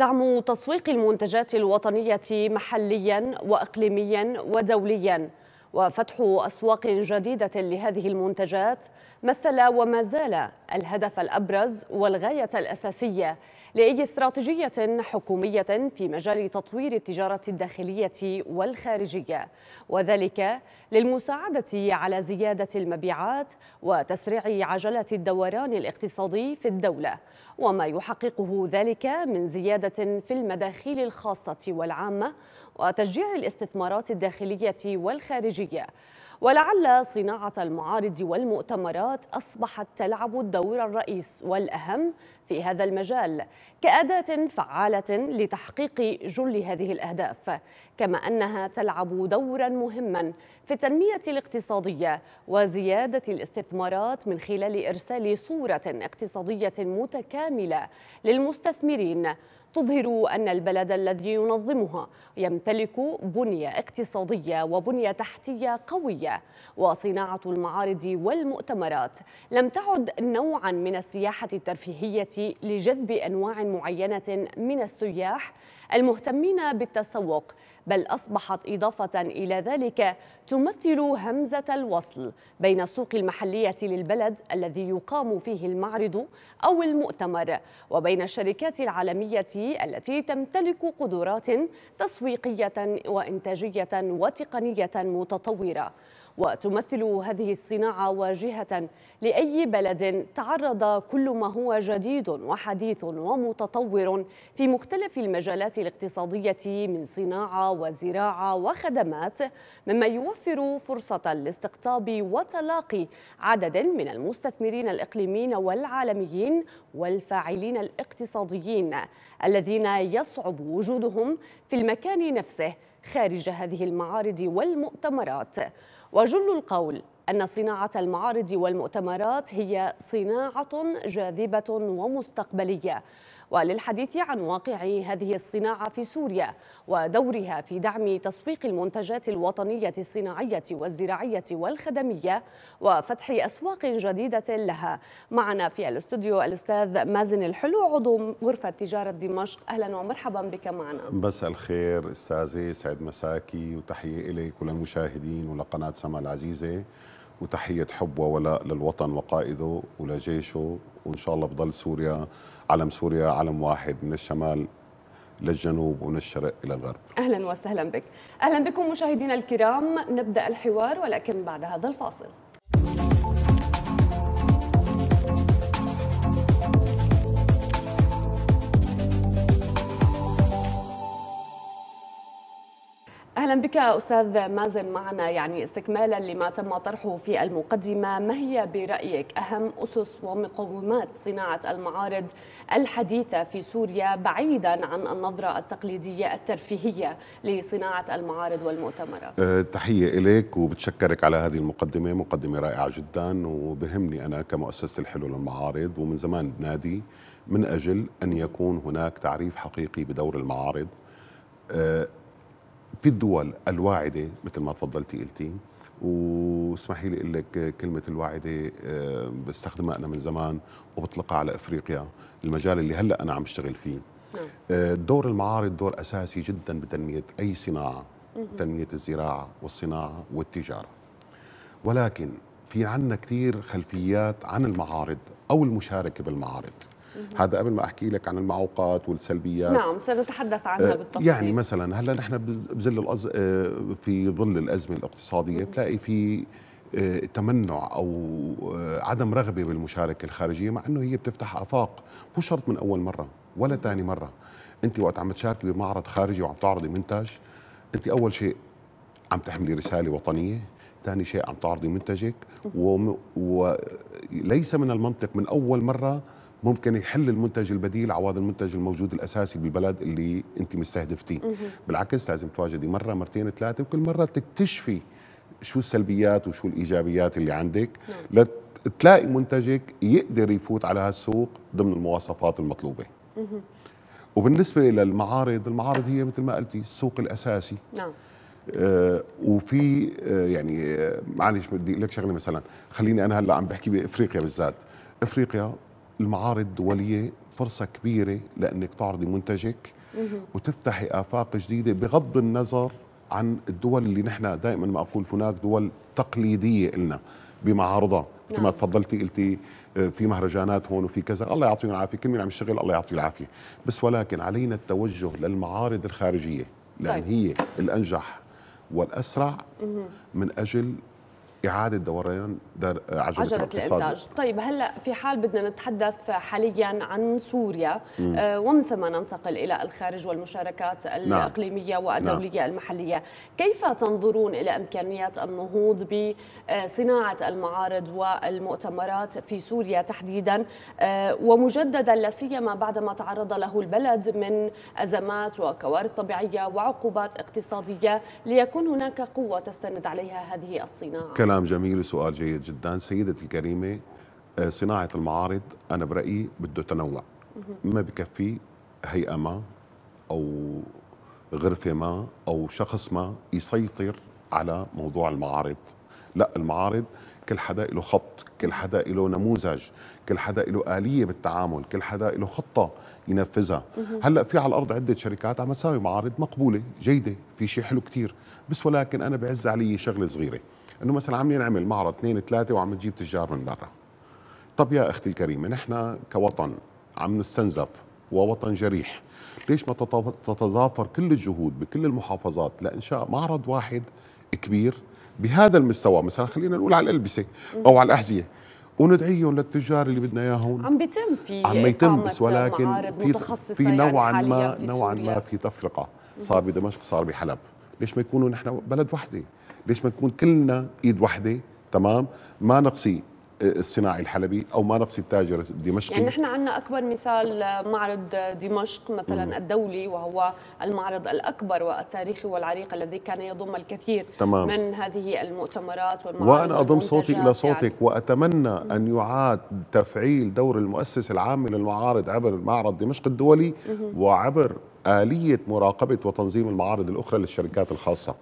دعم تسويق المنتجات الوطنية محليا وإقليميا ودوليا وفتح أسواق جديدة لهذه المنتجات مثل وما زال الهدف الأبرز والغاية الأساسية لأي استراتيجية حكومية في مجال تطوير التجارة الداخلية والخارجية وذلك للمساعدة على زيادة المبيعات وتسريع عجلة الدوران الاقتصادي في الدولة وما يحققه ذلك من زيادة في المداخيل الخاصة والعامة وتشجيع الاستثمارات الداخلية والخارجية ولعل صناعة المعارض والمؤتمرات أصبحت تلعب الدور الرئيس والأهم في هذا المجال كأداة فعالة لتحقيق جل هذه الأهداف كما أنها تلعب دورا مهما في التنمية الاقتصادية وزيادة الاستثمارات من خلال إرسال صورة اقتصادية متكاملة للمستثمرين تظهر أن البلد الذي ينظمها يمتلك بنية اقتصادية وبنية تحتية قوية وصناعة المعارض والمؤتمرات لم تعد نوعا من السياحة الترفيهية لجذب أنواع معينة من السياح المهتمين بالتسوق بل أصبحت إضافة إلى ذلك تمثل همزة الوصل بين السوق المحلية للبلد الذي يقام فيه المعرض أو المؤتمر وبين الشركات العالمية التي تمتلك قدرات تسويقية وإنتاجية وتقنية متطورة وتمثل هذه الصناعة واجهة لأي بلد تعرض كل ما هو جديد وحديث ومتطور في مختلف المجالات الاقتصادية من صناعة وزراعة وخدمات مما يوفر فرصة لاستقطاب وتلاقي عدد من المستثمرين الإقليميين والعالميين والفاعلين الاقتصاديين الذين يصعب وجودهم في المكان نفسه خارج هذه المعارض والمؤتمرات وجل القول أن صناعة المعارض والمؤتمرات هي صناعة جاذبة ومستقبلية وللحديث عن واقع هذه الصناعة في سوريا ودورها في دعم تسويق المنتجات الوطنية الصناعية والزراعية والخدمية وفتح أسواق جديدة لها معنا في الاستوديو الأستاذ مازن الحلو عضو غرفة تجارة دمشق أهلا ومرحبا بك معنا مساء الخير أستاذي سعد مساكي وتحية إليك وللمشاهدين ولقناة سما العزيزة وتحية حب وولاء للوطن وقائده ولجيشه وإن شاء الله بضل سوريا علم سوريا علم واحد من الشمال للجنوب ومن الشرق إلى الغرب أهلا وسهلا بك أهلا بكم مشاهدينا الكرام نبدأ الحوار ولكن بعد هذا الفاصل اهلا بك استاذ مازن معنا يعني استكمالا لما تم طرحه في المقدمه ما هي برايك اهم اسس ومقومات صناعه المعارض الحديثه في سوريا بعيدا عن النظره التقليديه الترفيهيه لصناعه المعارض والمؤتمرات؟ أه تحيه اليك وبتشكرك على هذه المقدمه، مقدمه رائعه جدا وبهمني انا كمؤسسه الحلو للمعارض ومن زمان نادي من اجل ان يكون هناك تعريف حقيقي بدور المعارض أه في الدول الواعده مثل ما تفضلتي قلتي واسمحي لي اقول لك كلمه الواعده آه، بستخدمها انا من زمان وبطلقها على افريقيا المجال اللي هلا انا عم اشتغل فيه نعم. آه، دور المعارض دور اساسي جدا بتنميه اي صناعه تنميه الزراعه والصناعه والتجاره ولكن في عنا كثير خلفيات عن المعارض او المشاركه بالمعارض هذا قبل ما احكي لك عن المعوقات والسلبيات نعم سنتحدث عنها آه، بالتفصيل يعني مثلا هلا نحن بظل الأز... آه، في ظل الازمه الاقتصاديه بتلاقي في آه، تمنع او عدم رغبه بالمشاركه الخارجيه مع انه هي بتفتح افاق مو شرط من اول مره ولا ثاني مره انت وقت عم تشاركي بمعرض خارجي وعم تعرضي منتج انت اول شيء عم تحملي رساله وطنيه ثاني شيء عم تعرضي منتجك وليس من المنطق من اول مره ممكن يحل المنتج البديل عوض المنتج الموجود الاساسي بالبلد اللي انت مستهدفتيه بالعكس لازم تواجدي مره مرتين ثلاثه وكل مره تكتشفي شو السلبيات وشو الايجابيات اللي عندك نعم. لتلاقي منتجك يقدر يفوت على هالسوق ضمن المواصفات المطلوبه وبالنسبه للمعارض المعارض هي مثل ما قلتي السوق الاساسي نعم آه وفي آه يعني آه معلش بدي لك شغله مثلا خليني انا هلا عم بحكي بافريقيا بالذات افريقيا المعارض الدوليه فرصة كبيرة لأنك تعرضي منتجك وتفتحي آفاق جديدة بغض النظر عن الدول اللي نحن دائما ما أقول هناك دول تقليدية لنا بمعارضها مثل نعم. ما تفضلتي قلتي آه، في مهرجانات هون وفي كذا الله يعطيهم العافية كل من عم يشتغل الله يعطيه العافية بس ولكن علينا التوجه للمعارض الخارجية لأن طيب. هي الأنجح والأسرع من أجل اعاده دوران در عجله, عجلة الانتاج طيب هلا في حال بدنا نتحدث حاليا عن سوريا آه ومن ثم ننتقل الى الخارج والمشاركات نعم. الاقليميه نعم. والدوليه نعم. المحليه كيف تنظرون الى امكانيات النهوض بصناعه آه، المعارض والمؤتمرات في سوريا تحديدا آه ومجددا لا سيما بعدما تعرض له البلد من ازمات وكوارث طبيعيه وعقوبات اقتصاديه ليكون هناك قوه تستند عليها هذه الصناعه كلام جميل وسؤال جيد جدا سيدتي الكريمة آه، صناعة المعارض أنا برأيي بده تنوع ما بكفي هيئة ما أو غرفة ما أو شخص ما يسيطر على موضوع المعارض لا المعارض كل حدا له خط كل حدا له نموذج كل حدا له آلية بالتعامل كل حدا له خطة ينفذها هلا في على الارض عده شركات عم تساوي معارض مقبوله جيده في شيء حلو كثير بس ولكن انا بعز علي شغله صغيره انه مثلا عم ينعمل معرض اثنين ثلاثه وعم تجيب تجار من برا طب يا اختي الكريمه نحن كوطن عم نستنزف ووطن جريح ليش ما تتظافر كل الجهود بكل المحافظات لانشاء معرض واحد كبير بهذا المستوى مثلا خلينا نقول على الالبسه او على الاحذيه وندعيهم للتجار اللي بدنا اياهم عم بيتم في عم يتم بس ولكن في في نوعا يعني ما نوعا ما في تفرقه صار بدمشق صار بحلب ليش ما يكونوا نحن بلد وحده ليش ما نكون كلنا ايد وحده تمام ما نقصي آه، الصناعي الحلبي او ما نقصي التاجر الدمشقي يعني نحن عندنا اكبر مثال آه، معرض آه، دمشق مثلا مم. الدولي وهو المعرض الاكبر والتاريخي والعريق الذي كان يضم الكثير تمام. من هذه المؤتمرات والمعارض وانا اضم صوتي الى صوتك يعني. واتمنى مم. ان يعاد تفعيل دور المؤسسه العامه للمعارض عبر معرض دمشق الدولي مم. وعبر آلية مراقبة وتنظيم المعارض الأخرى للشركات الخاصة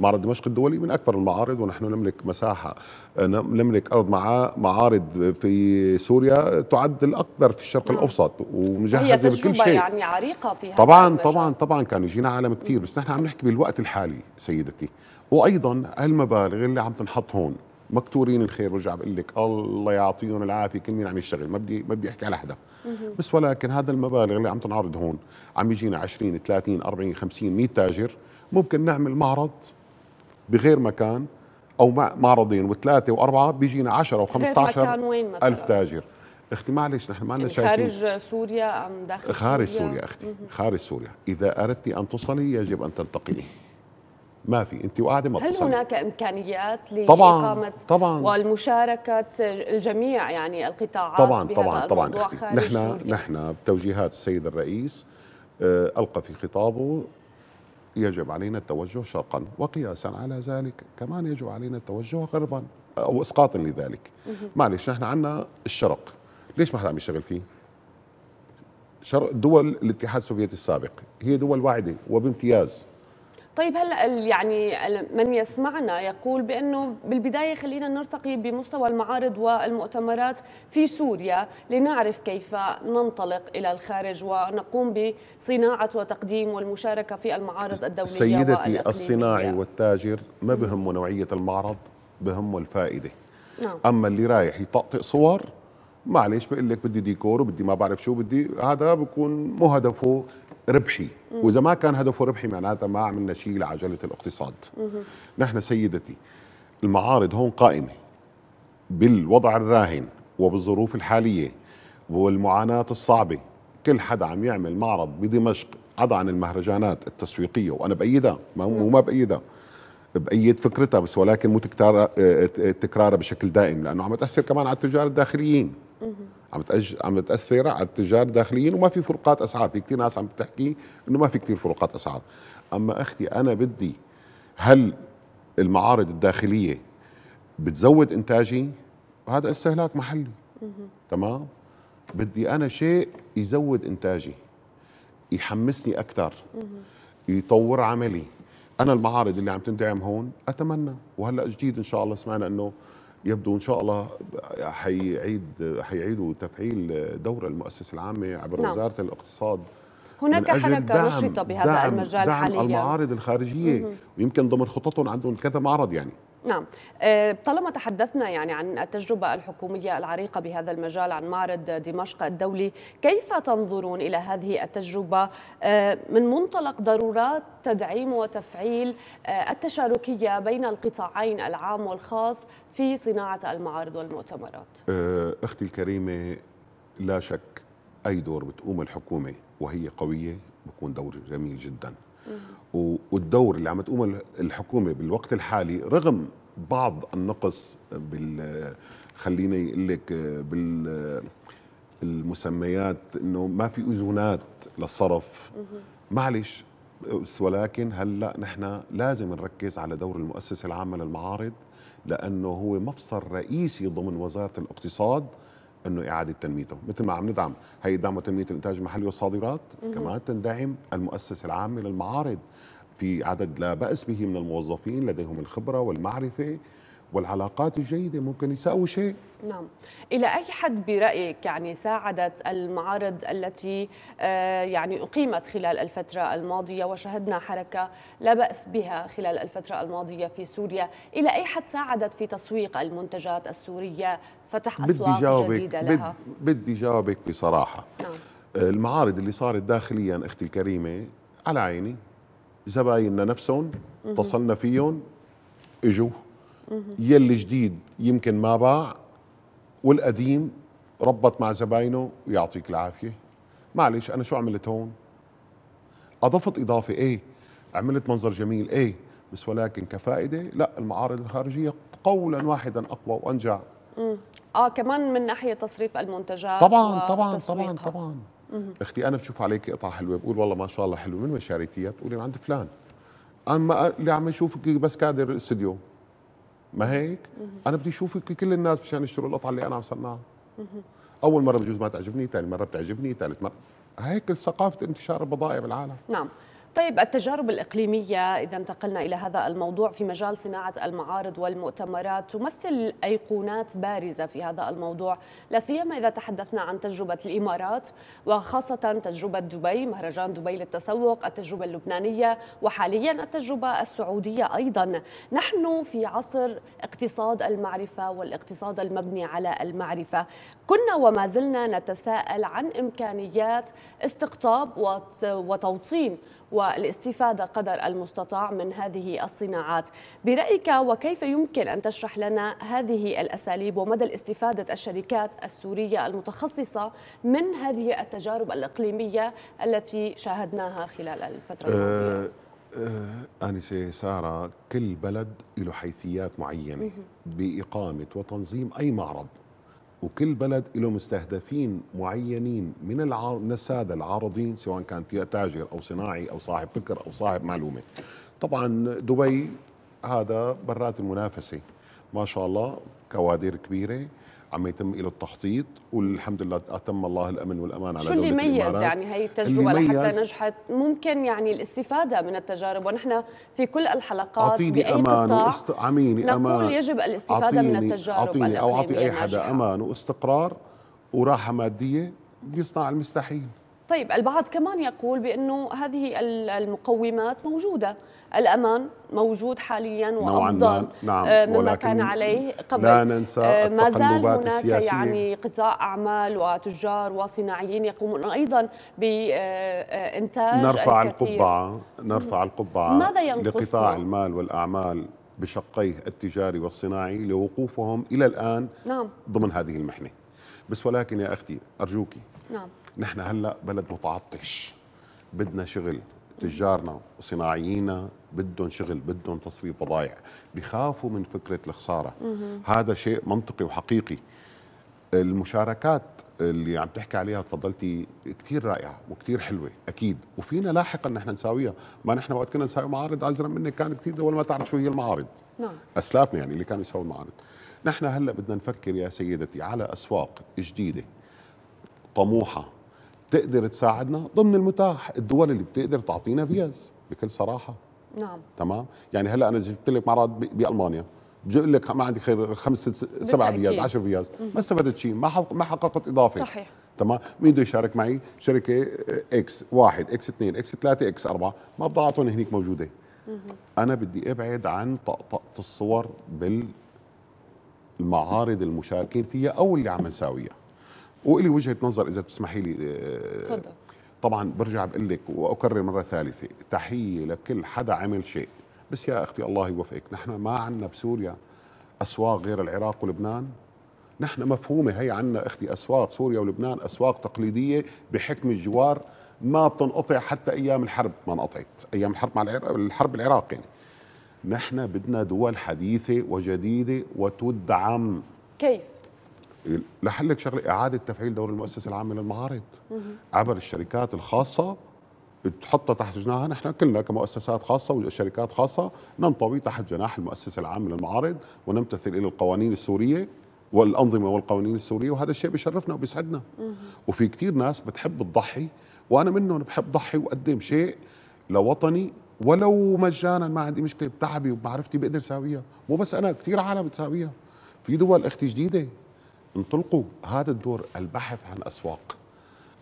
معرض دمشق الدولي من أكبر المعارض ونحن نملك مساحة نملك أرض مع معارض في سوريا تعد الأكبر في الشرق نعم. الأوسط ومجهزة بكل شيء يعني عريقة في طبعا طبعا طبعا كان يجينا عالم كثير بس نحن عم نحكي بالوقت الحالي سيدتي وأيضا المبالغ اللي عم تنحط هون مكتورين الخير برجع بقول لك الله يعطيهم العافيه كل مين عم يشتغل ما بدي ما بدي احكي على حدا بس ولكن هذا المبالغ اللي عم تنعرض هون عم يجينا 20 30 40 50 100 تاجر ممكن نعمل معرض بغير مكان او معرضين وثلاثه واربعه بيجينا 10 و15 الف تاجر اختي معلش نحن ما لنا يعني شايفين خارج سوريا ام داخل خارج سوريا, سوريا اختي خارج سوريا اذا اردت ان تصلي يجب ان تنتقلي ما في انت وقاعده ما هل هناك امكانيات لاقامه طبعا والمشاركه الجميع يعني القطاعات طبعا بهذا طبعا طبعا نحن نحن بتوجيهات السيد الرئيس آه، القى في خطابه يجب علينا التوجه شرقا وقياسا على ذلك كمان يجب علينا التوجه غربا او اسقاطا لذلك معلش نحن عندنا الشرق ليش ما حدا عم يشتغل فيه شرق دول الاتحاد السوفيتي السابق هي دول واعده وبامتياز طيب هلا يعني من يسمعنا يقول بانه بالبدايه خلينا نرتقي بمستوى المعارض والمؤتمرات في سوريا لنعرف كيف ننطلق الى الخارج ونقوم بصناعه وتقديم والمشاركه في المعارض الدوليه سيدتي الصناعي والتاجر ما بهمه نوعيه المعرض بهمه الفائده نعم. اما اللي رايح يطقطق صور معلش بقول لك بدي ديكور وبدي ما بعرف شو بدي هذا بكون مو هدفه ربحي واذا ما كان هدفه ربحي معناتها ما عملنا شيء لعجله الاقتصاد نحن سيدتي المعارض هون قائمه بالوضع الراهن وبالظروف الحاليه والمعاناه الصعبه كل حدا عم يعمل معرض بدمشق عدا عن المهرجانات التسويقيه وانا بايدها مو ما بايدها بايد فكرتها بس ولكن مو آه، آه، تكرارها بشكل دائم لانه عم تاثر كمان على التجار الداخليين عم تأج... عم تاثر على التجار الداخليين وما في فروقات اسعار في كثير ناس عم تحكي انه ما في كثير فروقات اسعار اما اختي انا بدي هل المعارض الداخليه بتزود انتاجي هذا استهلاك محلي تمام بدي انا شيء يزود انتاجي يحمسني اكثر يطور عملي انا المعارض اللي عم تندعم هون اتمنى وهلا جديد ان شاء الله سمعنا انه يبدو ان شاء الله حيعيد حيعيدوا تفعيل دور المؤسسه العامه عبر نعم. وزاره الاقتصاد هناك حركه نشطه بهذا دعم المجال دعم حاليا المعارض الخارجيه مم. ويمكن ضمن خططهم عندهم كذا معرض يعني نعم آه، طالما تحدثنا يعني عن التجربة الحكومية العريقة بهذا المجال عن معرض دمشق الدولي كيف تنظرون إلى هذه التجربة آه، من منطلق ضرورات تدعيم وتفعيل آه، التشاركية بين القطاعين العام والخاص في صناعة المعارض والمؤتمرات أختي الكريمة لا شك أي دور بتقوم الحكومة وهي قوية بكون دور جميل جدا والدور اللي عم تقوم الحكومه بالوقت الحالي رغم بعض النقص بال خليني اقول لك بال المسميات انه ما في اذونات للصرف معلش ولكن هلا نحن لازم نركز على دور المؤسسه العامه للمعارض لانه هو مفصل رئيسي ضمن وزاره الاقتصاد انه اعاده تنميته، مثل ما عم ندعم هي دعم تنميه الانتاج المحلي والصادرات، كمان تندعم المؤسسه العامه للمعارض في عدد لا باس به من الموظفين لديهم الخبره والمعرفه والعلاقات الجيدة ممكن يساوي شيء نعم إلى أي حد برأيك يعني ساعدت المعارض التي آه، يعني أقيمت خلال الفترة الماضية وشهدنا حركة لا بأس بها خلال الفترة الماضية في سوريا إلى أي حد ساعدت في تسويق المنتجات السورية فتح أسواق بدي جاوبك جديدة لها بدي جاوبك بصراحة نعم. المعارض اللي صارت داخليا أختي الكريمة على عيني زبايننا نفسهم اتصلنا فيهم اجوا يلي جديد يمكن ما باع والقديم ربط مع زباينه ويعطيك العافيه معلش انا شو عملت هون اضفت اضافه ايه عملت منظر جميل ايه بس ولكن كفائده لا المعارض الخارجيه قولا واحدا اقوى وانجع اه كمان من ناحيه تصريف المنتجات طبعا طبعا طبعا طبعا اختي انا بشوف عليك قطعه حلوه بقول والله ما شاء الله حلوه من مشاريتيها بتقولي عند فلان أما اللي عم يشوفك بس كادر استديو ما هيك؟ مه. انا بدي اشوفك كل الناس مشان يشتروا القطعه اللي انا عم صنعها اول مره بجوز ما تعجبني ثاني مره بتعجبني ثالث مره هيك ثقافه انتشار البضائع بالعالم نعم طيب التجارب الإقليمية إذا انتقلنا إلى هذا الموضوع في مجال صناعة المعارض والمؤتمرات تمثل أيقونات بارزة في هذا الموضوع لا سيما إذا تحدثنا عن تجربة الإمارات وخاصة تجربة دبي مهرجان دبي للتسوق التجربة اللبنانية وحاليا التجربة السعودية أيضا نحن في عصر اقتصاد المعرفة والاقتصاد المبني على المعرفة كنا وما زلنا نتساءل عن إمكانيات استقطاب وتوطين والاستفادة قدر المستطاع من هذه الصناعات برأيك وكيف يمكن أن تشرح لنا هذه الأساليب ومدى استفادة الشركات السورية المتخصصة من هذه التجارب الإقليمية التي شاهدناها خلال الفترة آه، الماضية؟ آه آنسة سارة كل بلد له حيثيات معينة بإقامة وتنظيم أي معرض وكل بلد له مستهدفين معينين من, الساده العارضين سواء كان تاجر او صناعي او صاحب فكر او صاحب معلومه. طبعا دبي هذا برات المنافسه ما شاء الله كوادر كبيره عم يتم له التخطيط والحمد لله أتم الله الأمن والأمان على شو اللي ميز يعني هي التجربة لحتى نجحت ممكن يعني الاستفادة من التجارب ونحن في كل الحلقات أعطيني أمان وست... عميني نقول أمان يجب الاستفادة عطيني من التجارب أعطيني أو أعطي أي حدا أمان واستقرار وراحة مادية بيصنع المستحيل طيب البعض كمان يقول بانه هذه المقومات موجوده الامان موجود حاليا وافضل آه، نعم مما كان عليه قبل لا ننسى آه، ما زال هناك السياسية. يعني قطاع اعمال وتجار وصناعيين يقومون ايضا بانتاج آه، نرفع الكثير. القبعه نرفع القبعه ماذا ينقصنا؟ لقطاع المال والاعمال بشقيه التجاري والصناعي لوقوفهم الى الان نعم. ضمن هذه المحنه بس ولكن يا اختي ارجوك نعم نحن هلا بلد متعطش بدنا شغل تجارنا وصناعيينا بدهم شغل بدهم تصريف بضائع بخافوا من فكرة الخسارة هذا شيء منطقي وحقيقي المشاركات اللي عم تحكي عليها تفضلتي كثير رائعه وكثير حلوه اكيد وفينا لاحقا نحن نساويها ما نحن وقت كنا نساوي معارض ازرق منك كان كثير دول ما تعرف شو هي المعارض نعم اسلافنا يعني اللي كانوا يساووا المعارض نحن هلا بدنا نفكر يا سيدتي على اسواق جديده طموحه تقدر تساعدنا ضمن المتاح الدول اللي بتقدر تعطينا فيز بكل صراحه نعم تمام يعني هلا انا جبت لك معرض بالمانيا بقول لك ما عندي خير خمس سبع فيز 10 فيز ما استفدت شيء ما ما حققت اضافه صحيح تمام مين بده يشارك معي شركه اكس واحد اكس اثنين اكس ثلاثه اكس اربعه ما بضاعتهم هنيك موجوده انا بدي ابعد عن طقطقه الصور بالمعارض المشاركين فيها او اللي عم نساويها وإلي وجهه نظر اذا تسمحي لي آه، تفضل طبعا برجع بقول لك واكرر مره ثالثه تحيه لكل حدا عمل شيء بس يا اختي الله يوفقك نحن ما عندنا بسوريا اسواق غير العراق ولبنان نحن مفهومه هي عندنا اختي اسواق سوريا ولبنان اسواق تقليديه بحكم الجوار ما بتنقطع حتى ايام الحرب ما انقطعت ايام الحرب مع العراق الحرب العراق يعني نحن بدنا دول حديثه وجديده وتدعم كيف لحلك شغله اعاده تفعيل دور المؤسسه العامه للمعارض عبر الشركات الخاصه بتحطها تحت جناحها نحن كلنا كمؤسسات خاصة وشركات خاصة ننطوي تحت جناح المؤسسة العامة للمعارض ونمتثل إلى القوانين السورية والأنظمة والقوانين السورية وهذا الشيء بيشرفنا وبيسعدنا وفي كثير ناس بتحب تضحي وأنا منهم بحب ضحي وأقدم شيء لوطني ولو مجانا ما عندي مشكلة بتعبي وبمعرفتي بقدر ساويها مو بس أنا كثير عالم بتساويها في دول اختي جديدة انطلقوا هذا الدور البحث عن اسواق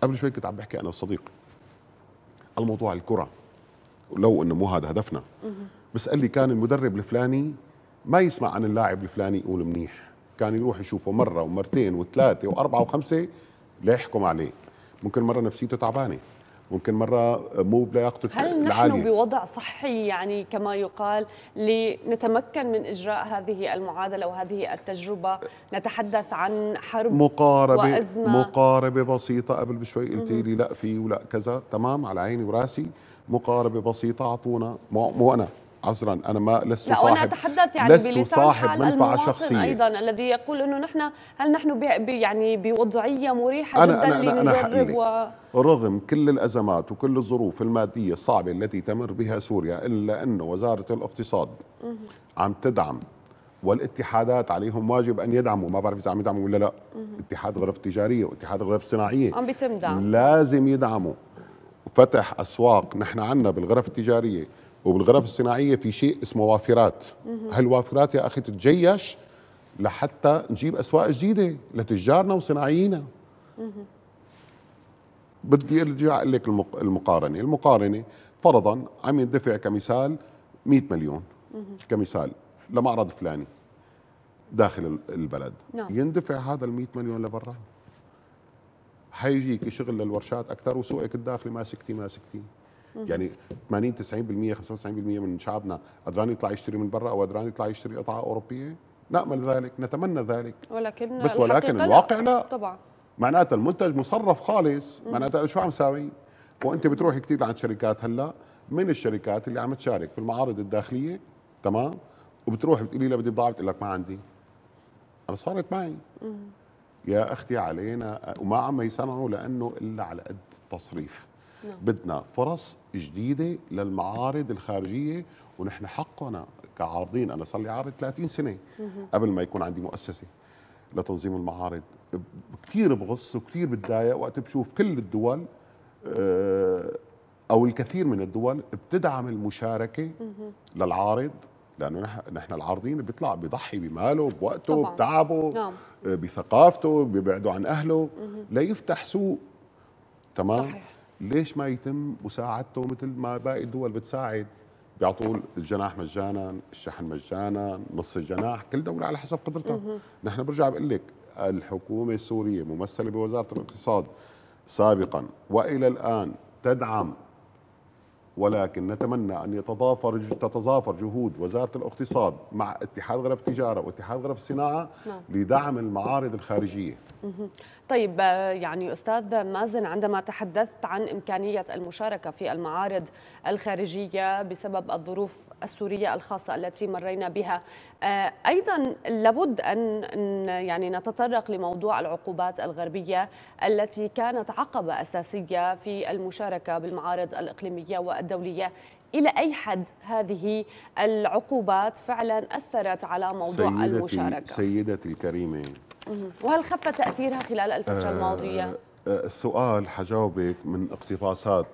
قبل شوي كنت عم بحكي انا وصديق الموضوع الكره لو انه مو هذا هدفنا بس قال لي كان المدرب الفلاني ما يسمع عن اللاعب الفلاني يقول منيح كان يروح يشوفه مره ومرتين وثلاثه واربعه وخمسه ليحكم عليه ممكن مره نفسيته تعبانه ممكن مرة مو بلياقته هل العالية. نحن بوضع صحي يعني كما يقال لنتمكن من إجراء هذه المعادلة وهذه التجربة نتحدث عن حرب مقاربة وأزمة مقاربة بسيطة قبل بشوي قلت لي لا في ولا كذا تمام على عيني وراسي مقاربة بسيطة أعطونا مو, مو أنا عذرا انا ما لست لا صاحب لا أتحدث يعني لست صاحب منفعه شخصيه ايضا الذي يقول انه نحن هل نحن بي يعني بوضعيه مريحه أنا جدا أنا أنا لنجرب أنا و... رغم كل الازمات وكل الظروف الماديه الصعبه التي تمر بها سوريا الا انه وزاره الاقتصاد عم تدعم والاتحادات عليهم واجب ان يدعموا ما بعرف اذا عم يدعموا ولا لا اتحاد غرف تجاريه واتحاد غرف صناعيه عم بيتم دعم لازم يدعموا فتح اسواق نحن عنا بالغرف التجاريه وبالغرف الصناعيه في شيء اسمه وافرات هالوافرات يا اخي تتجيش لحتى نجيب اسواق جديده لتجارنا وصناعيينا بدي ارجع اقول لك المقارنه المقارنه فرضا عم يندفع كمثال 100 مليون كمثال لمعرض فلاني داخل البلد نعم. يندفع هذا ال 100 مليون لبرا حيجيك شغل للورشات اكثر وسوقك الداخلي ماسكتي ماسكتي يعني 80 90% 95% من شعبنا قدران يطلع يشتري من برا او قدران يطلع يشتري قطعه اوروبيه نامل ذلك نتمنى ذلك ولكن بس ولكن الواقع لا, طبعا معناتها المنتج مصرف خالص معناتها شو عم ساوي وانت بتروح كثير لعند شركات هلا من الشركات اللي عم تشارك في المعارض الداخليه تمام وبتروح بتقولي لها بدي بضاعه بتقول لك ما عندي انا صارت معي يا اختي علينا وما عم يصنعوا لانه الا على قد التصريف نعم. بدنا فرص جديده للمعارض الخارجيه ونحن حقنا كعارضين انا صار لي عارض 30 سنه قبل ما يكون عندي مؤسسه لتنظيم المعارض كثير بغص وكثير بتضايق وقت بشوف كل الدول آه، او الكثير من الدول بتدعم المشاركه للعارض لانه نحن العارضين بيطلع بيضحي بماله بوقته طبعاً. بتعبه نعم. آه، بثقافته بيبعده عن اهله ليفتح سوق تمام صحيح. ليش ما يتم مساعدته مثل ما باقي الدول بتساعد بيعطوا الجناح مجانا الشحن مجانا نص الجناح كل دولة على حسب قدرتها نحن برجع بقول لك الحكومة السورية ممثلة بوزارة الاقتصاد سابقا وإلى الآن تدعم ولكن نتمنى أن يتضافر تتضافر جهود وزارة الاقتصاد مع اتحاد غرف التجارة واتحاد غرف الصناعة نعم. لدعم المعارض الخارجية طيب آه، يعني أستاذ مازن عندما تحدثت عن إمكانية المشاركة في المعارض الخارجية بسبب الظروف السورية الخاصة التي مرينا بها آه، أيضا لابد أن يعني نتطرق لموضوع العقوبات الغربية التي كانت عقبة أساسية في المشاركة بالمعارض الإقليمية والدولية الدولية إلى أي حد هذه العقوبات فعلا أثرت على موضوع سيدتي المشاركة سيدتي الكريمة وهل خف تأثيرها خلال الفترة آه الماضية؟ آه، السؤال حجاوبك من اقتباسات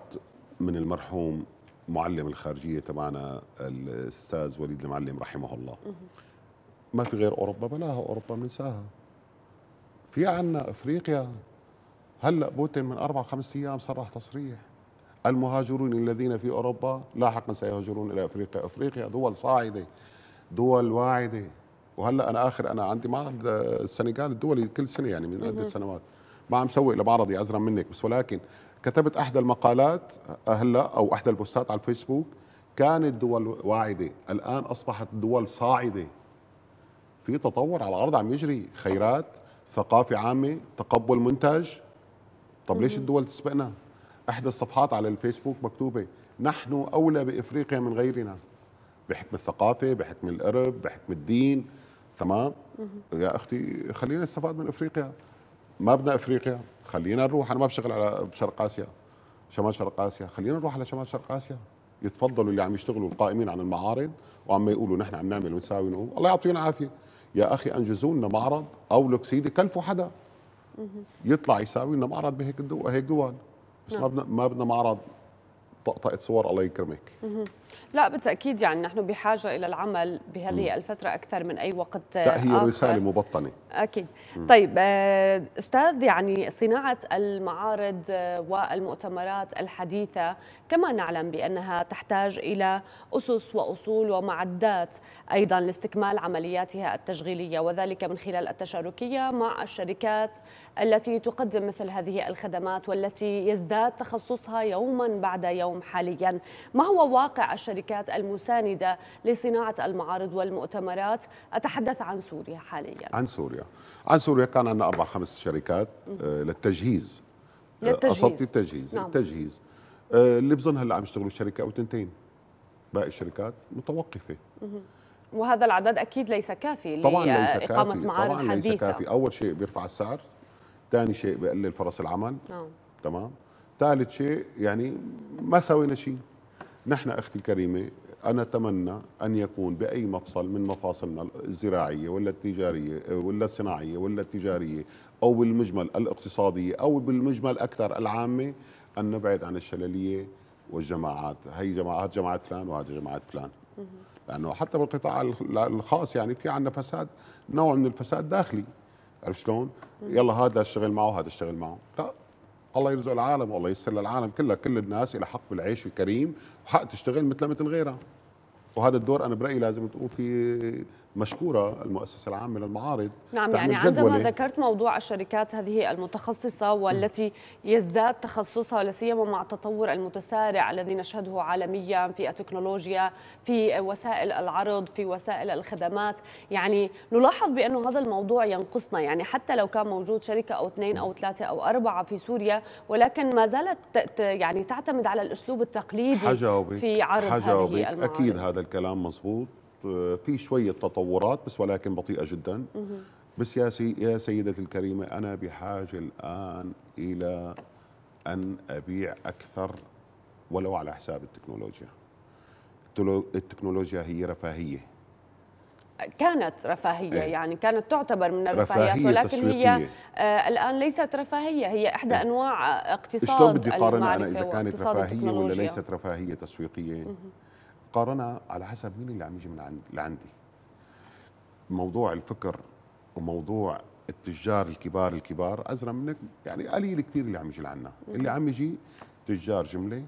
من المرحوم معلم الخارجية تبعنا الأستاذ وليد المعلم رحمه الله ما في غير أوروبا بلاها أوروبا منساها في عنا أفريقيا هلأ بوتين من أربع خمس أيام صرح تصريح المهاجرون الذين في أوروبا لاحقا سيهاجرون إلى أفريقيا أفريقيا دول صاعدة دول واعدة وهلا انا اخر انا عندي معرض آه، السنغال الدولي كل سنه يعني من عده سنوات ما عم سوق لمعرضي عذرا منك بس ولكن كتبت احدى المقالات آه، هلا او احدى البوستات على الفيسبوك كانت دول واعده الان اصبحت دول صاعده في تطور على الارض عم يجري خيرات ثقافه عامه تقبل منتج طب ليش الدول تسبقنا احدى الصفحات على الفيسبوك مكتوبه نحن اولى بافريقيا من غيرنا بحكم الثقافه بحكم الارب بحكم الدين تمام يا اختي خلينا نستفاد من افريقيا ما بدنا افريقيا خلينا نروح انا ما بشتغل على بشرق اسيا شمال شرق اسيا خلينا نروح على شمال شرق اسيا يتفضلوا اللي عم يشتغلوا القائمين عن المعارض وعم يقولوا نحن عم نعمل ونساوي نقوم الله يعطيهم العافيه يا اخي انجزوا لنا معرض او لوكسيدي كلفوا حدا يطلع يساوي لنا معرض بهيك الدول هيك دول بس ما بدنا ما بدنا معرض طقطقه صور الله يكرمك لا بالتاكيد يعني نحن بحاجه الى العمل بهذه م. الفتره اكثر من اي وقت لا هي آخر. رساله مبطنه اكيد م. طيب آه، استاذ يعني صناعه المعارض آه، والمؤتمرات الحديثه كما نعلم بانها تحتاج الى اسس واصول ومعدات ايضا لاستكمال عملياتها التشغيليه وذلك من خلال التشاركيه مع الشركات التي تقدم مثل هذه الخدمات والتي يزداد تخصصها يوما بعد يوم حاليا ما هو واقع الشركات الشركات المساندة لصناعة المعارض والمؤتمرات أتحدث عن سوريا حاليا عن سوريا عن سوريا كان عندنا أربع خمس شركات آه، للتجهيز آه، أساطي التجهيز نعم. التجهيز اللي آه، بظن هلا عم يشتغلوا شركة أو تنتين باقي الشركات متوقفة وهذا العدد أكيد ليس كافي طبعا ليس كافي معارض طبعا حديثة. ليس كافي أول شيء بيرفع السعر ثاني شيء بقلل فرص العمل نعم. تمام ثالث شيء يعني ما سوينا شيء نحن أختي الكريمة أنا أتمنى أن يكون بأي مفصل من مفاصلنا الزراعية ولا التجارية ولا الصناعية ولا التجارية أو بالمجمل الاقتصادية أو بالمجمل أكثر العامة أن نبعد عن الشللية والجماعات هي جماعات جماعة فلان وهذا جماعة فلان لأنه حتى بالقطاع الخاص يعني في عندنا فساد نوع من الفساد داخلي عرفت شلون؟ يلا هذا اشتغل معه هذا اشتغل معه لا الله يرزق العالم والله يسر للعالم كلها كل الناس إلى حق بالعيش الكريم وحق تشتغل مثل مثل غيرها وهذا الدور انا برايي لازم تقوم فيه مشكوره المؤسسه العامه للمعارض نعم يعني عندما ذكرت موضوع الشركات هذه المتخصصه والتي يزداد تخصصها ولا سيما مع التطور المتسارع الذي نشهده عالميا في التكنولوجيا في وسائل العرض في وسائل الخدمات يعني نلاحظ بانه هذا الموضوع ينقصنا يعني حتى لو كان موجود شركه او اثنين او ثلاثه او اربعه في سوريا ولكن ما زالت يعني تعتمد على الاسلوب التقليدي حجاوبك في عرض حجاوبك هذه المعارض. اكيد هذا الكلام مضبوط في شوية تطورات بس ولكن بطيئة جدا بس يا, سي يا سيدتي الكريمة أنا بحاجة الآن إلى أن أبيع أكثر ولو على حساب التكنولوجيا التكنولوجيا هي رفاهية كانت رفاهية إيه؟ يعني كانت تعتبر من الرفاهيات ولكن تسويقية. هي آه الآن ليست رفاهية هي إحدى إيه؟ أنواع اقتصاد شلون بدي قارن أنا إذا كانت رفاهية ولا ليست رفاهية تسويقية؟ مقارنه على حسب مين اللي عم يجي من عندي لعندي موضوع الفكر وموضوع التجار الكبار الكبار ازرى منك يعني قليل كثير اللي عم يجي لعنا اللي عم يجي تجار جمله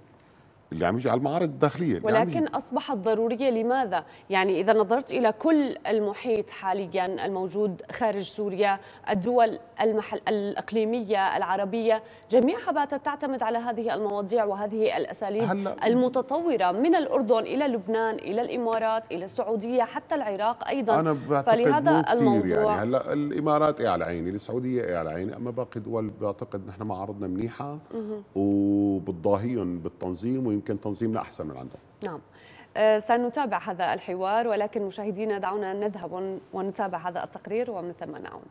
اللي عم يجي على المعارض الداخليه ولكن اصبحت ضروريه لماذا؟ يعني اذا نظرت الى كل المحيط حاليا الموجود خارج سوريا، الدول المحل الاقليميه العربيه، جميعها باتت تعتمد على هذه المواضيع وهذه الاساليب هل... المتطوره من الاردن الى لبنان الى الامارات الى السعوديه حتى العراق ايضا أنا بعتقد فلهذا يعني. الموضوع يعني هلا الامارات ايه على عيني، السعوديه ايه على عيني، اما باقي دول بعتقد نحن معارضنا منيحه وبتضاهيهم بالتنظيم يمكن تنظيمنا احسن من عندهم نعم آه، سنتابع هذا الحوار ولكن مشاهدينا دعونا نذهب ونتابع هذا التقرير ومن ثم نعود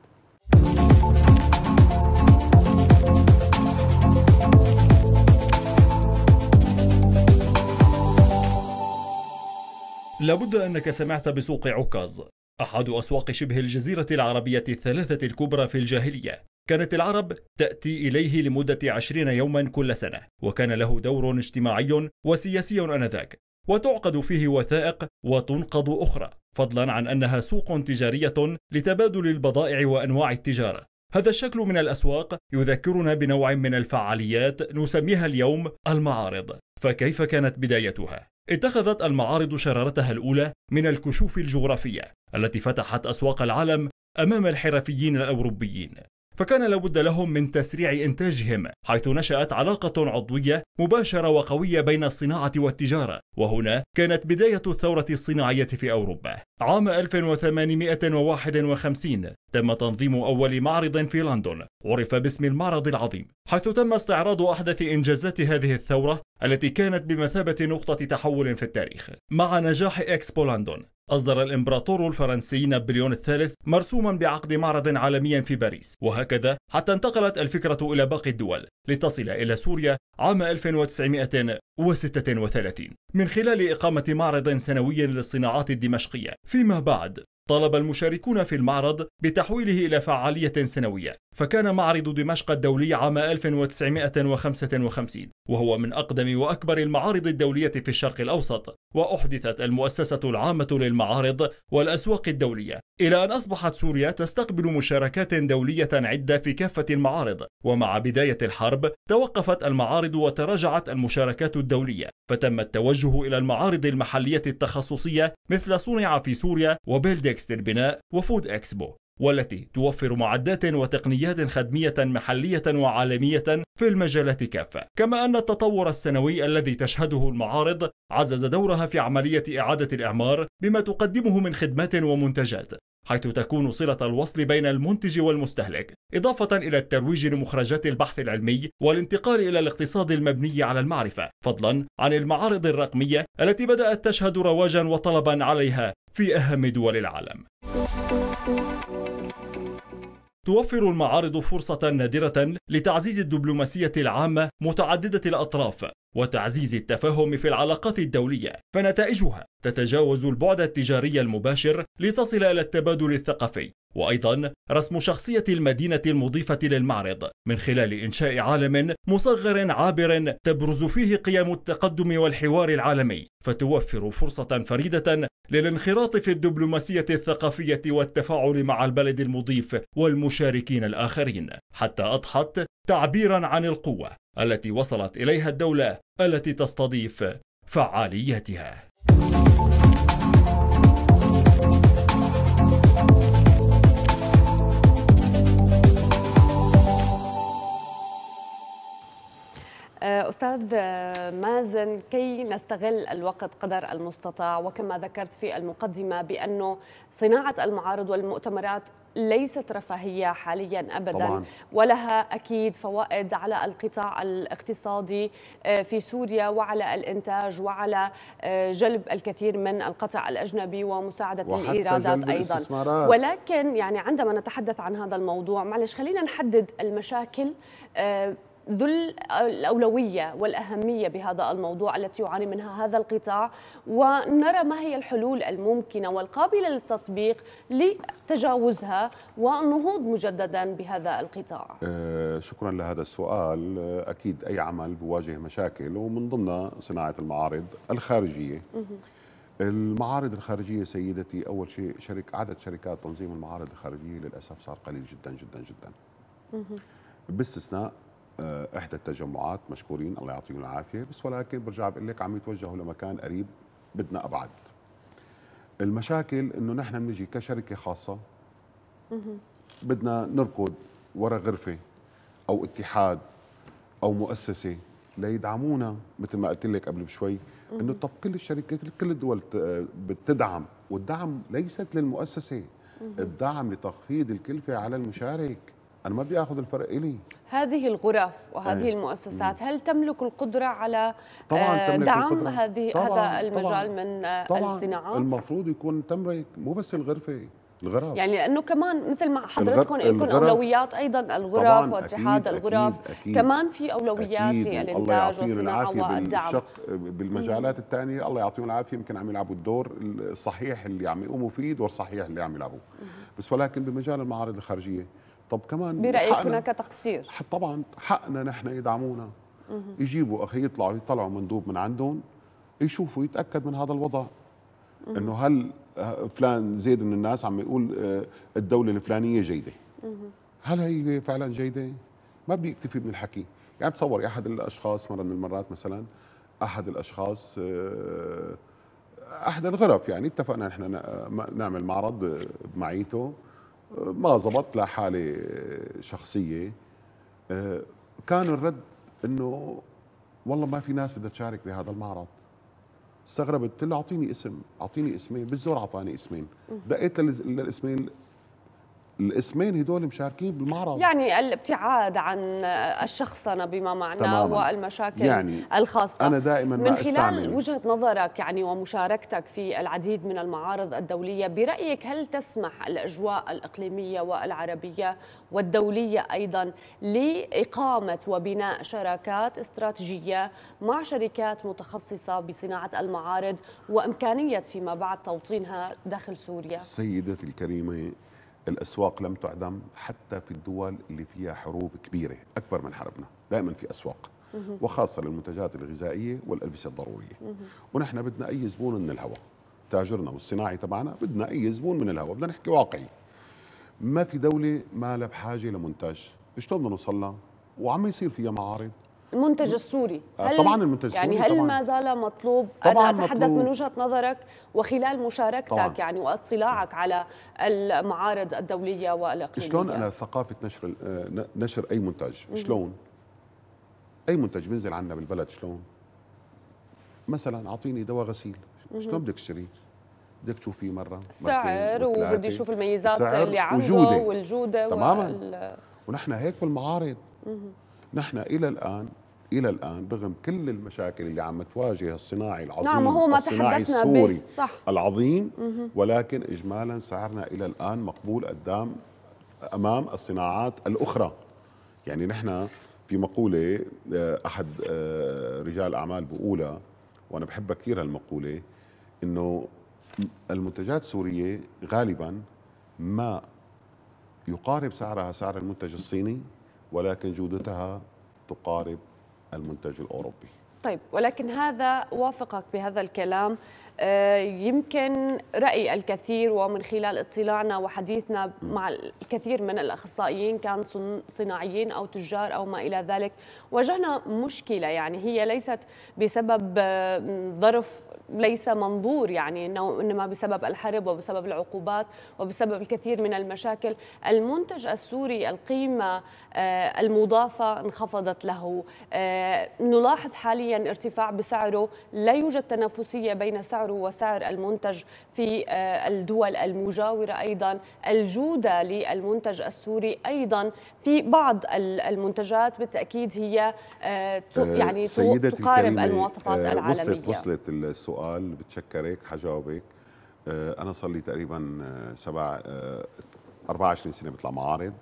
لابد أنك سمعت بسوق عكاظ أحد أسواق شبه الجزيرة العربية الثلاثة الكبرى في الجاهلية كانت العرب تأتي إليه لمدة عشرين يوما كل سنة وكان له دور اجتماعي وسياسي أنذاك وتعقد فيه وثائق وتنقض أخرى فضلا عن أنها سوق تجارية لتبادل البضائع وأنواع التجارة هذا الشكل من الأسواق يذكرنا بنوع من الفعاليات نسميها اليوم المعارض فكيف كانت بدايتها؟ اتخذت المعارض شرارتها الأولى من الكشوف الجغرافية التي فتحت أسواق العالم أمام الحرفيين الأوروبيين فكان لابد لهم من تسريع إنتاجهم حيث نشأت علاقة عضوية مباشرة وقوية بين الصناعة والتجارة وهنا كانت بداية الثورة الصناعية في أوروبا عام 1851 تم تنظيم أول معرض في لندن عرف باسم المعرض العظيم حيث تم استعراض أحدث إنجازات هذه الثورة التي كانت بمثابة نقطة تحول في التاريخ مع نجاح إكسبو لندن أصدر الإمبراطور الفرنسي نابليون الثالث مرسوما بعقد معرض عالمي في باريس وهكذا حتى انتقلت الفكرة إلى باقي الدول لتصل إلى سوريا عام 1936 من خلال إقامة معرض سنوي للصناعات الدمشقية فيما بعد طالب المشاركون في المعرض بتحويله إلى فعالية سنوية فكان معرض دمشق الدولي عام 1955 وهو من أقدم وأكبر المعارض الدولية في الشرق الأوسط وأحدثت المؤسسة العامة للمعارض والأسواق الدولية إلى أن أصبحت سوريا تستقبل مشاركات دولية عدة في كافة المعارض ومع بداية الحرب توقفت المعارض وتراجعت المشاركات الدولية فتم التوجه إلى المعارض المحلية التخصصية مثل صنع في سوريا وبلدك اكس للبناء وفود اكسبو والتي توفر معدات وتقنيات خدمية محلية وعالمية في المجالات كافة كما أن التطور السنوي الذي تشهده المعارض عزز دورها في عملية إعادة الإعمار بما تقدمه من خدمات ومنتجات حيث تكون صلة الوصل بين المنتج والمستهلك إضافة إلى الترويج لمخرجات البحث العلمي والانتقال إلى الاقتصاد المبني على المعرفة فضلا عن المعارض الرقمية التي بدأت تشهد رواجا وطلبا عليها في أهم دول العالم توفر المعارض فرصة نادرة لتعزيز الدبلوماسية العامة متعددة الأطراف وتعزيز التفاهم في العلاقات الدولية فنتائجها تتجاوز البعد التجاري المباشر لتصل إلى التبادل الثقافي وأيضا رسم شخصية المدينة المضيفة للمعرض من خلال إنشاء عالم مصغر عابر تبرز فيه قيم التقدم والحوار العالمي فتوفر فرصة فريدة للانخراط في الدبلوماسية الثقافية والتفاعل مع البلد المضيف والمشاركين الآخرين حتى أضحت تعبيرا عن القوة التي وصلت إليها الدولة التي تستضيف فعالياتها آه، أستاذ آه، مازن كي نستغل الوقت قدر المستطاع وكما ذكرت في المقدمة بأنه صناعة المعارض والمؤتمرات ليست رفاهية حاليا أبدا طبعاً. ولها أكيد فوائد على القطاع الاقتصادي آه، في سوريا وعلى الإنتاج وعلى جلب الكثير من القطع الأجنبي ومساعدة الإيرادات أيضا ولكن يعني عندما نتحدث عن هذا الموضوع معلش خلينا نحدد المشاكل ذل الأولوية والأهمية بهذا الموضوع التي يعاني منها هذا القطاع ونرى ما هي الحلول الممكنة والقابلة للتطبيق لتجاوزها والنهوض مجددا بهذا القطاع أه، شكرا لهذا السؤال أه، أكيد أي عمل بواجه مشاكل ومن ضمنها صناعة المعارض الخارجية المعارض الخارجية سيدتي أول شيء شرك عدد شركات تنظيم المعارض الخارجية للأسف صار قليل جدا جدا جدا باستثناء آه، احدى التجمعات مشكورين الله يعطيهم العافيه بس ولكن برجع بقول لك عم يتوجهوا لمكان قريب بدنا ابعد المشاكل انه نحن بنجي كشركه خاصه بدنا نركض ورا غرفه او اتحاد او مؤسسه ليدعمونا مثل ما قلت لك قبل بشوي انه طب كل الشركات كل الدول آه، بتدعم والدعم ليست للمؤسسه الدعم لتخفيض الكلفه على المشارك انا ما بدي اخذ الفرق الي هذه الغرف وهذه أيه. المؤسسات هل تملك القدره على طبعاً آه، تملك دعم القدرة. هذه طبعاً هذا المجال طبعاً من طبعاً الصناعات المفروض يكون تملك مو بس الغرفه الغرف يعني لانه كمان مثل ما حضرتكم لكم اولويات ايضا الغرف واتحاد الغرف أكيد أكيد كمان في اولويات للانتاج والصناعه والدعم بالمجالات الثانيه الله يعطيهم العافيه يمكن عم يلعبوا الدور الصحيح اللي عم يقوموا فيه دور صحيح اللي عم يلعبوه بس ولكن بمجال المعارض الخارجيه طب كمان برايك هناك تقصير طبعا حقنا نحن يدعمونا مه. يجيبوا اخي يطلعوا يطلعوا مندوب من عندهم يشوفوا يتاكد من هذا الوضع مه. انه هل آه، فلان زيد من الناس عم يقول آه، الدوله الفلانيه جيده مه. هل هي فعلا جيده ما بيكتفي من الحكي يعني تصور احد الاشخاص مره من المرات مثلا احد الاشخاص آه، احد الغرف يعني اتفقنا نحن نعمل معرض بمعيته ما زبط لا حالة شخصية آه، كان الرد انه والله ما في ناس بدها تشارك بهذا المعرض استغربت قلت له اعطيني اسم اعطيني اسمين بالزور اعطاني اسمين دقيت للاسمين الاسمين هدول مشاركين بالمعرض يعني الابتعاد عن الشخصنه بما معناه والمشاكل يعني الخاصه انا دائما من ما خلال استعمل. وجهه نظرك يعني ومشاركتك في العديد من المعارض الدوليه برايك هل تسمح الاجواء الاقليميه والعربيه والدوليه ايضا لاقامه وبناء شراكات استراتيجيه مع شركات متخصصه بصناعه المعارض وامكانيه فيما بعد توطينها داخل سوريا سيدتي الكريمه الأسواق لم تعدم حتى في الدول اللي فيها حروب كبيرة أكبر من حربنا دائما في أسواق وخاصة للمنتجات الغذائية والألبسة الضرورية ونحن بدنا أي زبون من الهواء تاجرنا والصناعي تبعنا بدنا أي زبون من الهواء بدنا نحكي واقعي ما في دولة ما لها بحاجة لمنتج شلون بدنا نوصل لها وعم يصير فيها معارض المنتج السوري آه، هل طبعا المنتج يعني السوري يعني هل طبعاً. ما زال مطلوب طبعاً انا اتحدث مطلوب. من وجهه نظرك وخلال مشاركتك طبعاً. يعني واطلاعك على المعارض الدوليه والاقليميه شلون انا ثقافه نشر آه، نشر اي منتج شلون اي منتج بينزل عندنا بالبلد شلون مثلا اعطيني دواء غسيل شلون بدك تشتريه بدك تشوفيه مره سعر وبدي اشوف الميزات اللي عنده وجودة. والجوده تماما ونحن هيك بالمعارض نحن إلى الآن الى الان رغم كل المشاكل اللي عم تواجه الصناعي العظيم نعم هو ما الصناعي السوري صح. العظيم ولكن اجمالا سعرنا الى الان مقبول قدام امام الصناعات الاخرى يعني نحن في مقوله آه، احد آه، رجال اعمال بقولها وانا بحبها كثير هالمقوله انه المنتجات السوريه غالبا ما يقارب سعرها سعر المنتج الصيني ولكن جودتها تقارب المنتج الاوروبي. طيب ولكن هذا وافقك بهذا الكلام آه، يمكن رأي الكثير ومن خلال اطلاعنا وحديثنا مع الكثير من الأخصائيين كان صناعيين أو تجار أو ما إلى ذلك واجهنا مشكلة يعني هي ليست بسبب آه، ظرف ليس منظور يعني إنما بسبب الحرب وبسبب العقوبات وبسبب الكثير من المشاكل المنتج السوري القيمة آه، المضافة انخفضت له نلاحظ حاليا ارتفاع بسعره لا يوجد تنافسية بين سعر سعره وسعر المنتج في آه، الدول المجاورة أيضا الجودة للمنتج السوري أيضا في بعض المنتجات بالتأكيد هي آه، آه، يعني تقارب المواصفات العالمية وصلت وصلت السؤال بتشكرك حجاوبك أنا صار لي تقريبا سبع 24 سنة بطلع معارض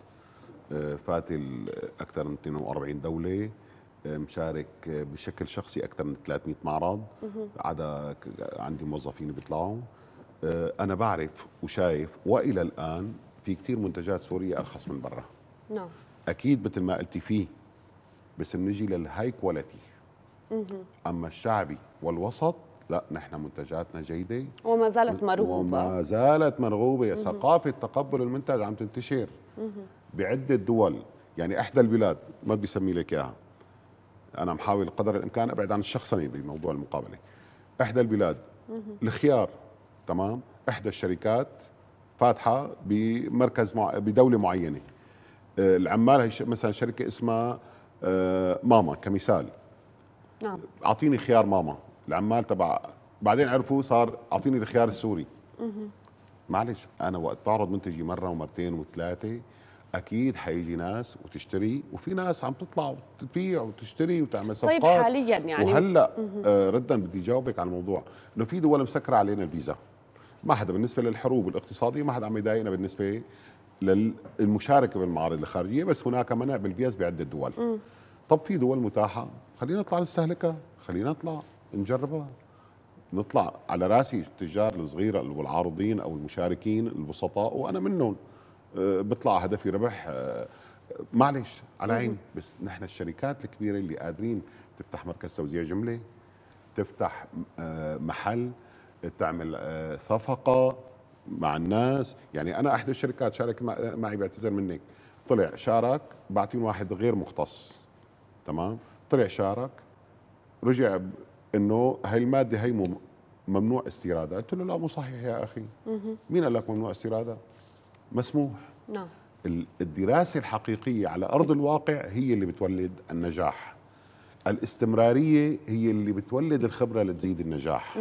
فات أكثر من 42 دولة مشارك بشكل شخصي اكثر من 300 معرض عدا عندي موظفين بيطلعوا آه، انا بعرف وشايف والى الان في كثير منتجات سوريه ارخص من برا نعم اكيد مثل ما قلتي فيه بس بنجي للهاي كواليتي اما الشعبي والوسط لا نحن منتجاتنا جيده وما زالت مرغوبه وما زالت مرغوبه ثقافه تقبل المنتج عم تنتشر بعده دول يعني احدى البلاد ما بدي اسمي لك اياها انا محاول قدر الامكان ابعد عن الشخصنه بموضوع المقابله احدى البلاد الخيار تمام احدى الشركات فاتحه بمركز مع... بدوله معينه آه، العمال هي مثلا شركه اسمها آه، ماما كمثال نعم اعطيني خيار ماما العمال تبع بعدين عرفوا صار اعطيني الخيار السوري معلش انا وقت بعرض منتجي مره ومرتين وثلاثه اكيد حيجي ناس وتشتري وفي ناس عم تطلع وتبيع وتشتري وتعمل طيب، صفقات طيب حاليا يعني وهلا آه ردا بدي جاوبك على الموضوع انه في دول مسكره علينا الفيزا ما حدا بالنسبه للحروب الاقتصاديه ما حدا عم يضايقنا بالنسبه للمشاركه بالمعارض الخارجيه بس هناك منع بالفيز بعده دول طب في دول متاحه خلينا نطلع نستهلكها خلينا نطلع نجربها نطلع على راسي التجار الصغيره والعارضين او المشاركين البسطاء وانا منهم آه، بيطلع هدفي ربح آه، معلش على عيني بس نحن الشركات الكبيره اللي قادرين تفتح مركز توزيع جمله تفتح آه، محل تعمل صفقه مع الناس يعني انا احدى الشركات شارك معي بعتذر منك طلع شارك بعطيهم واحد غير مختص تمام طلع شارك رجع انه هاي الماده هي ممنوع استيرادها قلت له لا مو صحيح يا اخي مين قال لك ممنوع استيرادها مسموح نعم الدراسة الحقيقية على أرض الواقع هي اللي بتولد النجاح الاستمرارية هي اللي بتولد الخبرة لتزيد النجاح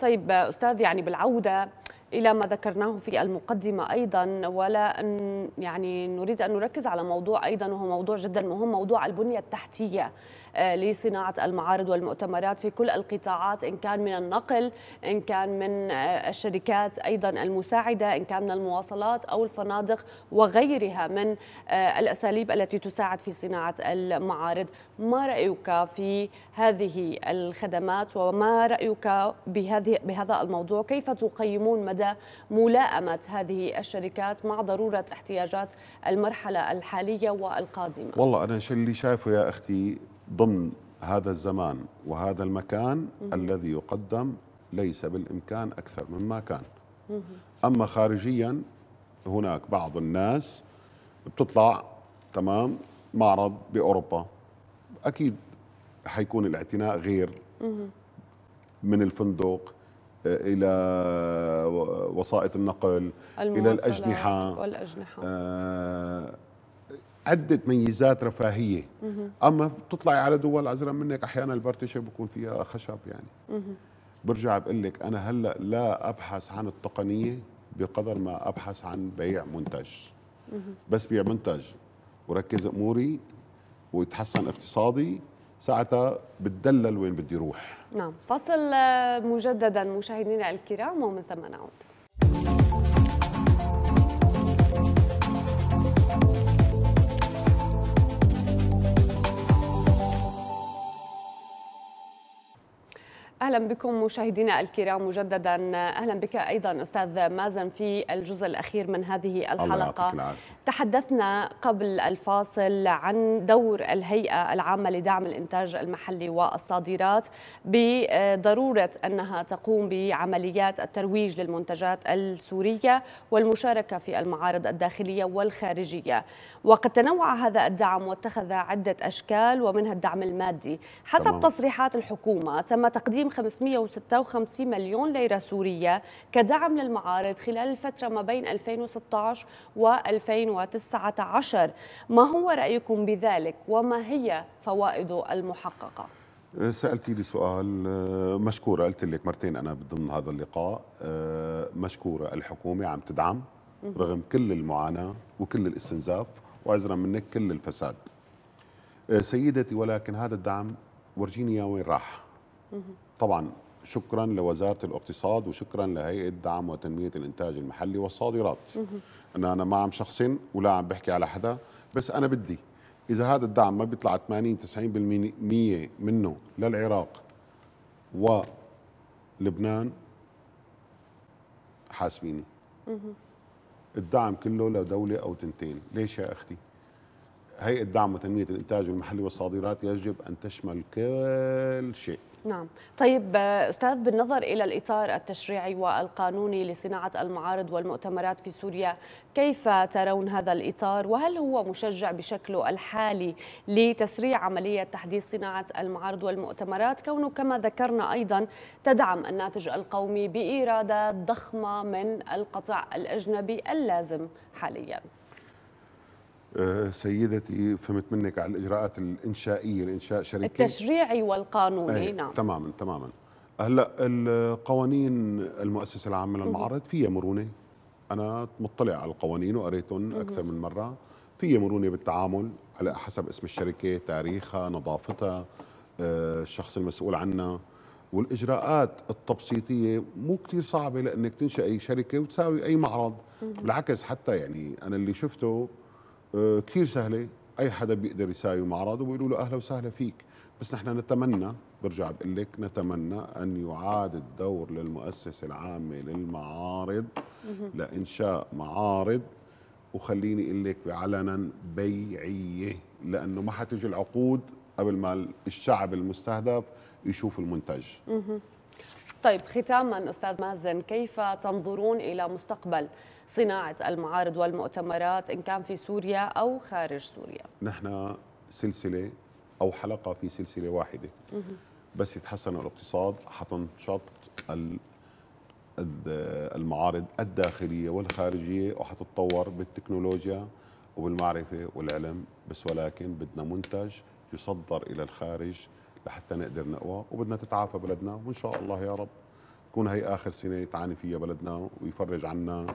طيب أستاذ يعني بالعودة إلى ما ذكرناه في المقدمة أيضا ولا أن يعني نريد أن نركز على موضوع أيضا وهو موضوع جدا مهم موضوع البنية التحتية آه، لصناعة المعارض والمؤتمرات في كل القطاعات إن كان من النقل إن كان من آه، الشركات أيضا المساعدة إن كان من المواصلات أو الفنادق وغيرها من آه، الأساليب التي تساعد في صناعة المعارض ما رأيك في هذه الخدمات وما رأيك بهذه بهذا الموضوع كيف تقيمون مدى ملائمة هذه الشركات مع ضرورة احتياجات المرحلة الحالية والقادمة والله أنا اللي شايفه يا أختي ضمن هذا الزمان وهذا المكان الذي يقدم ليس بالإمكان أكثر مما كان أما خارجيا هناك بعض الناس بتطلع تمام معرض بأوروبا أكيد حيكون الاعتناء غير من الفندق آه، الى وسائط النقل الى الاجنحه والأجنحة. آه عده ميزات رفاهيه اما بتطلعي على دول ازرق منك احيانا البارتيشن بيكون فيها خشب يعني برجع بقول لك انا هلا لا ابحث عن التقنيه بقدر ما ابحث عن بيع منتج بس بيع منتج وركز اموري ويتحسن اقتصادي ساعتها بتدلل وين بدي روح نعم فصل آه، مجددا مشاهدينا الكرام ومن ثم نعود اهلا بكم مشاهدينا الكرام مجددا اهلا بك ايضا استاذ مازن في الجزء الاخير من هذه الحلقه تحدثنا قبل الفاصل عن دور الهيئه العامه لدعم الانتاج المحلي والصادرات بضروره انها تقوم بعمليات الترويج للمنتجات السوريه والمشاركه في المعارض الداخليه والخارجيه وقد تنوع هذا الدعم واتخذ عده اشكال ومنها الدعم المادي حسب تصريحات الحكومه تم تقديم تقديم 556 مليون ليرة سورية كدعم للمعارض خلال الفترة ما بين 2016 و 2019 ما هو رأيكم بذلك وما هي فوائده المحققة؟ سألتي لي سؤال آه، مشكورة قلت لك مرتين أنا ضمن هذا اللقاء آه، مشكورة الحكومة عم تدعم رغم كل المعاناة وكل الاستنزاف وعزرا منك كل الفساد آه، سيدتي ولكن هذا الدعم ورجيني وين راح طبعا شكرا لوزاره الاقتصاد وشكرا لهيئه دعم وتنميه الانتاج المحلي والصادرات انا انا ما عم شخص ولا عم بحكي على حدا بس انا بدي اذا هذا الدعم ما بيطلع 80 90% منه للعراق ولبنان حاسبيني الدعم كله لدوله او تنتين ليش يا اختي هيئة دعم وتنمية الإنتاج المحلي والصادرات يجب أن تشمل كل شيء نعم طيب آه، أستاذ بالنظر إلى الإطار التشريعي والقانوني لصناعة المعارض والمؤتمرات في سوريا كيف ترون هذا الإطار وهل هو مشجع بشكله الحالي لتسريع عملية تحديث صناعة المعارض والمؤتمرات كونه كما ذكرنا أيضا تدعم الناتج القومي بإيرادات ضخمة من القطع الأجنبي اللازم حالياً سيدتي فهمت منك على الاجراءات الانشائيه لانشاء شركه التشريعي والقانوني إيه، نعم تماما تماما هلا القوانين المؤسسه العامه للمعارض فيها مرونه انا مطلع على القوانين وقريتهم اكثر من مره في مرونه بالتعامل على حسب اسم الشركه تاريخها نظافتها آه، الشخص المسؤول عنها والاجراءات التبسيطيه مو كثير صعبه لانك تنشئ اي شركه وتساوي اي معرض بالعكس حتى يعني انا اللي شفته آه، كثير سهله اي حدا بيقدر يساوي معرض وبيقولوا له اهلا وسهلا فيك بس نحن نتمنى برجع بقول لك نتمنى ان يعاد الدور للمؤسسه العامه للمعارض لانشاء معارض وخليني اقول لك علنا بيعيه لانه ما حتجي العقود قبل ما الشعب المستهدف يشوف المنتج طيب ختاما استاذ مازن كيف تنظرون الى مستقبل صناعة المعارض والمؤتمرات إن كان في سوريا أو خارج سوريا نحن سلسلة أو حلقة في سلسلة واحدة بس يتحسن الاقتصاد حتنشط المعارض الداخلية والخارجية وحتتطور بالتكنولوجيا وبالمعرفة والعلم بس ولكن بدنا منتج يصدر إلى الخارج لحتى نقدر نقوى وبدنا تتعافى بلدنا وإن شاء الله يا رب تكون هي آخر سنة تعاني فيها بلدنا ويفرج عنا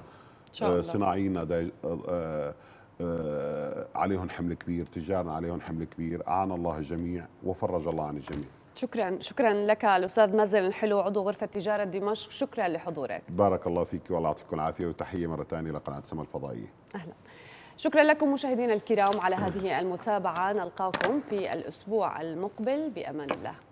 آه، صناعينا آه، آه، عليهم حمل كبير تجارنا عليهم حمل كبير أعان الله الجميع وفرج الله عن الجميع شكرا شكرا لك الاستاذ مازن الحلو عضو غرفه تجاره دمشق شكرا لحضورك بارك الله فيك والله يعطيكم العافيه وتحيه مره ثانيه لقناه سما الفضائيه اهلا شكرا لكم مشاهدينا الكرام على هذه المتابعه نلقاكم في الاسبوع المقبل بامان الله